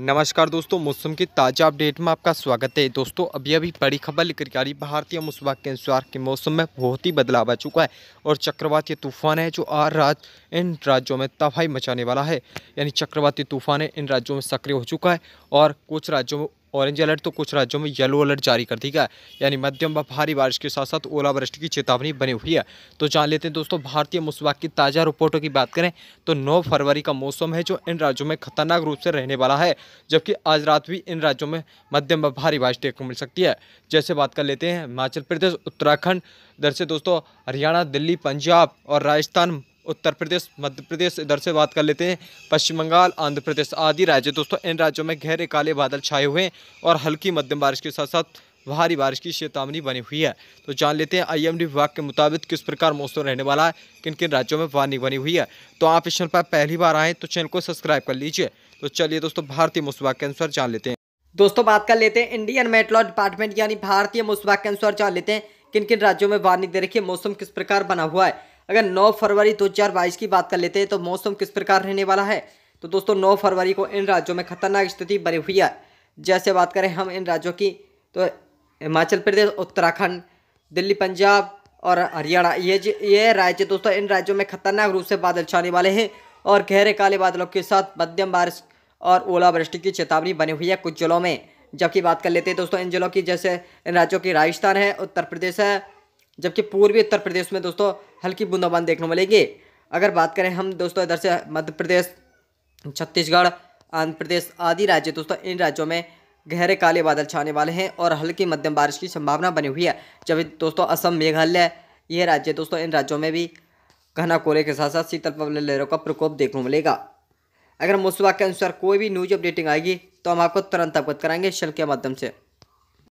नमस्कार दोस्तों मौसम की ताज़ा अपडेट में आपका स्वागत है दोस्तों अभी अभी बड़ी खबर लेकर आ रही भारतीय मौसम के अनुसार के मौसम में बहुत ही बदलाव आ चुका है और चक्रवाती तूफान है जो आर रात इन राज्यों में तबाही मचाने वाला है यानी चक्रवाती तूफान है इन राज्यों में सक्रिय हो चुका है और कुछ राज्यों में ऑरेंज अलर्ट तो कुछ राज्यों में येलो अलर्ट जारी कर दी गया यानी मध्यम व भारी बारिश के साथ साथ ओलावृष्टि की चेतावनी बनी हुई है तो जान लेते हैं दोस्तों भारतीय मौसम की ताज़ा रिपोर्टों की बात करें तो 9 फरवरी का मौसम है जो इन राज्यों में खतरनाक रूप से रहने वाला है जबकि आज रात भी इन राज्यों में मध्यम व भारी बारिश देखने को मिल सकती है जैसे बात कर लेते हैं हिमाचल प्रदेश उत्तराखंड दरअसल से दोस्तों हरियाणा दिल्ली पंजाब और राजस्थान उत्तर प्रदेश मध्य प्रदेश इधर से बात कर लेते हैं पश्चिम बंगाल आंध्र प्रदेश आदि राज्य दोस्तों इन राज्यों में गहरे काले बादल छाए हुए हैं और हल्की मध्यम बारिश के साथ साथ भारी बारिश की चेतावनी बनी हुई है तो जान लेते हैं आईएमडी विभाग के मुताबिक किस प्रकार मौसम रहने वाला है किन किन राज्यों में वार्निंग बनी हुई है तो आप इस चैनल पर पहली बार आएँ तो चैनल को सब्सक्राइब कर लीजिए तो चलिए दोस्तों भारतीय मौसम विभाग के अनुसार जान लेते हैं दोस्तों बात कर लेते हैं इंडियन मेट्रो डिपार्टमेंट यानी भारतीय मौसम विभाग के अनुसार जान लेते हैं किन किन राज्यों में वार्निंग दे रखी है मौसम किस प्रकार बना हुआ है अगर 9 फरवरी 2022 की बात कर लेते हैं तो मौसम किस प्रकार रहने वाला है तो दोस्तों 9 फरवरी को इन राज्यों में खतरनाक स्थिति बनी हुई है जैसे बात करें हम इन राज्यों की तो हिमाचल प्रदेश उत्तराखंड दिल्ली पंजाब और हरियाणा ये ये राज्य दोस्तों इन राज्यों में खतरनाक रूप से बादल छाने वाले हैं और गहरे काले बादलों के साथ मध्यम बारिश और ओलावृष्टि की चेतावनी बनी हुई है कुछ जिलों में जबकि बात कर लेते हैं दोस्तों इन जिलों की जैसे इन राज्यों की राजस्थान है उत्तर प्रदेश है जबकि पूर्वी उत्तर प्रदेश में दोस्तों हल्की बूंदाबांदी देखने को मिलेगी अगर बात करें हम दोस्तों इधर से मध्य प्रदेश छत्तीसगढ़ आंध्र प्रदेश आदि राज्य दोस्तों इन राज्यों में गहरे काले बादल छाने वाले हैं और हल्की मध्यम बारिश की संभावना बनी हुई है जब दोस्तों असम मेघालय यह राज्य दोस्तों इन राज्यों में भी घना कोहरे के साथ साथ शीतल पवन लहरों का प्रकोप देखने को मिलेगा अगर मौसम के अनुसार कोई भी न्यूज अपडेटिंग आएगी तो हम आपको तुरंत अवगत कराएंगे शल के माध्यम से